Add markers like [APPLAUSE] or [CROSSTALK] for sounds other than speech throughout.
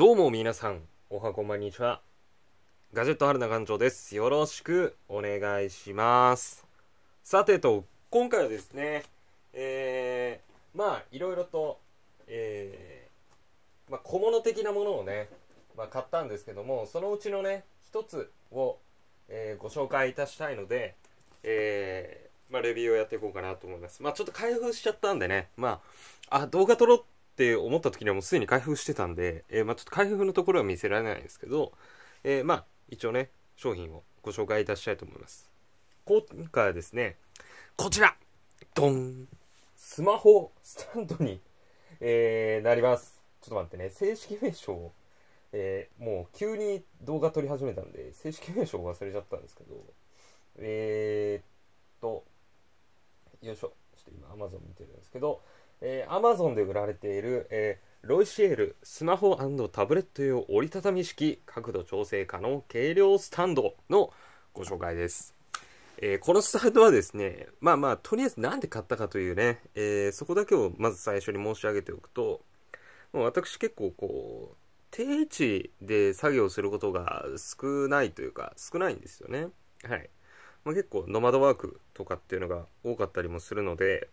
どうも皆さん、おはこんばんにちは。ガジェット春菜館長です。よろしくお願いします。さてと、今回はですね、えー、まあ、いろいろと、えー、まあ、小物的なものをね、まあ、買ったんですけども、そのうちのね、一つを、えー、ご紹介いたしたいので、えー、まあ、レビューをやっていこうかなと思います。まあ、ちょっと開封しちゃったんでね、まあ、あ、動画撮ろうって思った時にはもうすでに開封してたんで、えー、まあ、ちょっと開封のところは見せられないんですけど、えー、まあ、一応ね、商品をご紹介いたしたいと思います。今回はですね、こちらドンスマホスタンドに、えー、なります。ちょっと待ってね、正式名称を、えー、もう急に動画撮り始めたんで、正式名称を忘れちゃったんですけど、えー、っと、よいしょ、ちょっと今 Amazon 見てるんですけど、えー、Amazon で売られている、えー、ロイシエルスマホタブレット用折りたたみ式角度調整可能軽量スタンドのご紹介です。えー、このスタンドはですね、まあまあ、とりあえずなんで買ったかというね、えー、そこだけをまず最初に申し上げておくと、もう私結構こう、定位置で作業することが少ないというか、少ないんですよね。はい。まあ、結構、ノマドワークとかっていうのが多かったりもするので、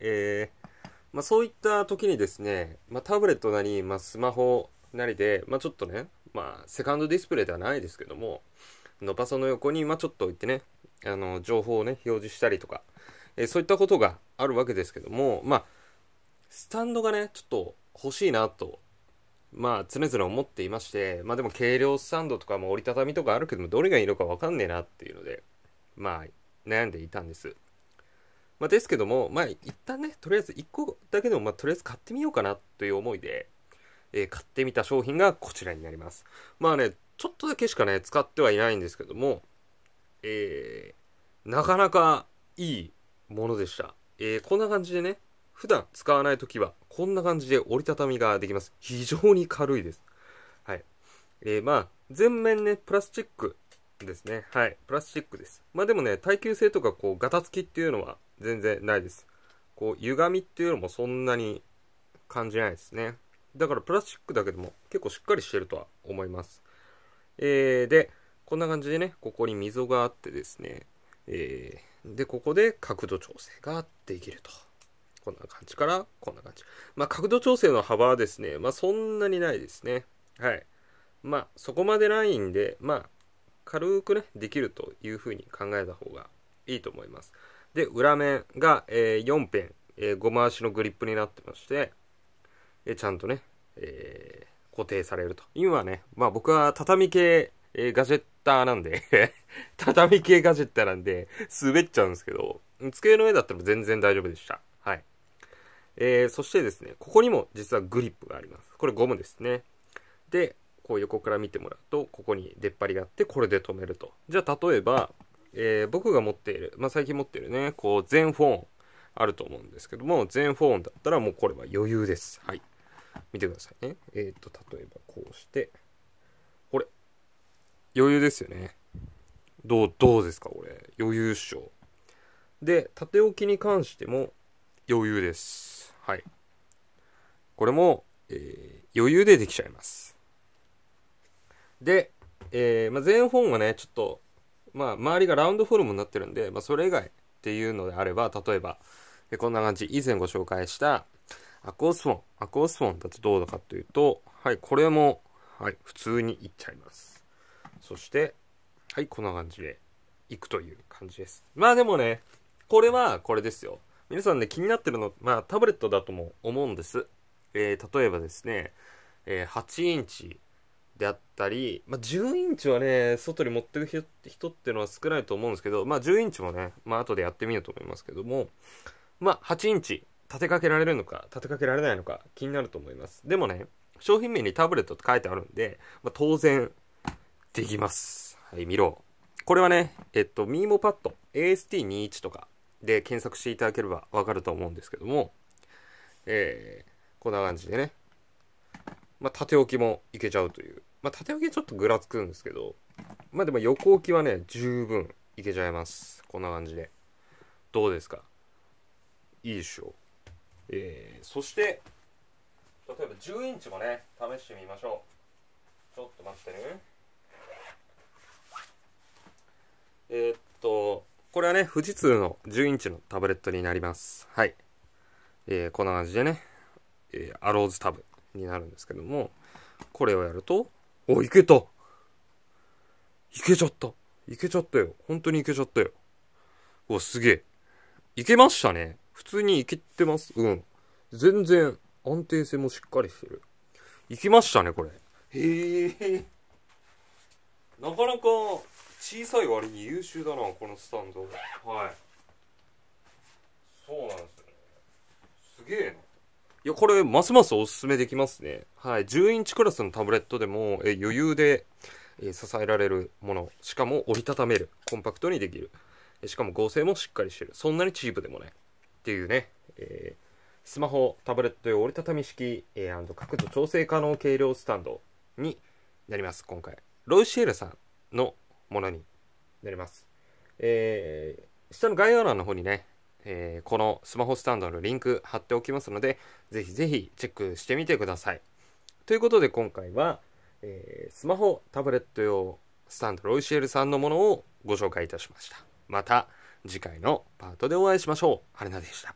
えー、まあ、そういった時にですね、まあ、タブレットなり、まあ、スマホなりで、まあ、ちょっとね、まあ、セカンドディスプレイではないですけども、のパソの横に、まあ、ちょっと置いてね、あの、情報をね、表示したりとか、えー、そういったことがあるわけですけども、まあ、スタンドがね、ちょっと欲しいなと、まあ、常々思っていまして、まあ、でも軽量スタンドとかも折りたたみとかあるけども、どれがいいのかわかんねえなっていうので、まあ、悩んでいたんです。まあ、ですけども、まあ、一旦ね、とりあえず1個だけでも、まあ、とりあえず買ってみようかなという思いで、えー、買ってみた商品がこちらになります。まあね、ちょっとだけしかね、使ってはいないんですけども、えー、なかなかいいものでした。えー、こんな感じでね、普段使わない時は、こんな感じで折りたたみができます。非常に軽いです。はい。えー、まあ、全面ね、プラスチックですね。はい。プラスチックです。まあでもね、耐久性とか、こう、ガタつきっていうのは、全然ないです。こう、歪みっていうのもそんなに感じないですね。だからプラスチックだけでも結構しっかりしてるとは思います。えー、で、こんな感じでね、ここに溝があってですね、えー、で、ここで角度調整ができると。こんな感じから、こんな感じ。まあ、角度調整の幅はですね、まあ、そんなにないですね。はい。まあ、そこまでないんで、まあ、軽くね、できるというふうに考えた方がいいと思います。で裏面が、えー、4辺、えー、5回しのグリップになってまして、えー、ちゃんとね、えー、固定されると今はね、まあ、僕は畳系、えー、ガジェッターなんで [LAUGHS] 畳系ガジェッターなんで滑っちゃうんですけど机の上だったら全然大丈夫でしたはいえー、そしてですねここにも実はグリップがありますこれゴムですねでこう横から見てもらうとここに出っ張りがあってこれで止めるとじゃあ例えばえー、僕が持っている、まあ、最近持ってるね、こう、全フォンあると思うんですけども、全フォンだったらもうこれは余裕です。はい。見てくださいね。えっ、ー、と、例えばこうして、これ、余裕ですよね。どう、どうですか、これ。余裕っしょ。で、縦置きに関しても余裕です。はい。これも、えー、余裕でできちゃいます。で、えー、まあ、全本はね、ちょっとまあ、周りがラウンドフォルムになってるんで、まあ、それ以外っていうのであれば、例えば、こんな感じ、以前ご紹介したアコースフォン。アコースフォンだとどうだかというと、はい、これも、はい、普通にいっちゃいます。そして、はい、こんな感じでいくという感じです。まあでもね、これはこれですよ。皆さんね、気になってるの、まあタブレットだとも思うんです。えー、例えばですね、えー、8インチであったり、まあ、10インチはね、外に持ってく人っていうのは少ないと思うんですけど、まあ、10インチもね、まあ、後でやってみようと思いますけども、まあ、8インチ、立てかけられるのか、立てかけられないのか、気になると思います。でもね、商品名にタブレットって書いてあるんで、まあ、当然、できます。はい、見ろ。これはね、えっと、ミーモパッド、AST21 とかで検索していただければわかると思うんですけども、えー、こんな感じでね、まあ、縦置きもいけちゃうというまあ、縦置きちょっとぐらつくんですけど、まあ、でも横置きはね、十分いけちゃいます。こんな感じで。どうですかいいでしょう。えー、そして、例えば10インチもね、試してみましょう。ちょっと待ってね。えー、っと、これはね、富士通の10インチのタブレットになります。はい。えー、こんな感じでね、えー、アローズタブになるんですけども、これをやると、お、いけた。いけちゃった。いけちゃったよ。本当にいけちゃったよ。お、すげえ。いけましたね。普通にいけてます。うん。全然安定性もしっかりしてる。いきましたね、これ。へえ。なかなか小さい割に優秀だな、このスタンド。はい。や、これ、ますますおすすめできますね。はい。10インチクラスのタブレットでも、え余裕で、え支えられるもの。しかも折りたためる。コンパクトにできる。しかも合成もしっかりしてる。そんなにチープでもない。っていうね。えー、スマホ、タブレット用折りたたみ式、えー、角度調整可能軽量スタンドになります。今回。ロイシエルさんのものになります。えー、下の概要欄の方にね、えー、このスマホスタンドのリンク貼っておきますので、ぜひぜひチェックしてみてください。ということで今回は、えー、スマホ、タブレット用スタンドロイシエルさんのものをご紹介いたしました。また次回のパートでお会いしましょう。春菜でした。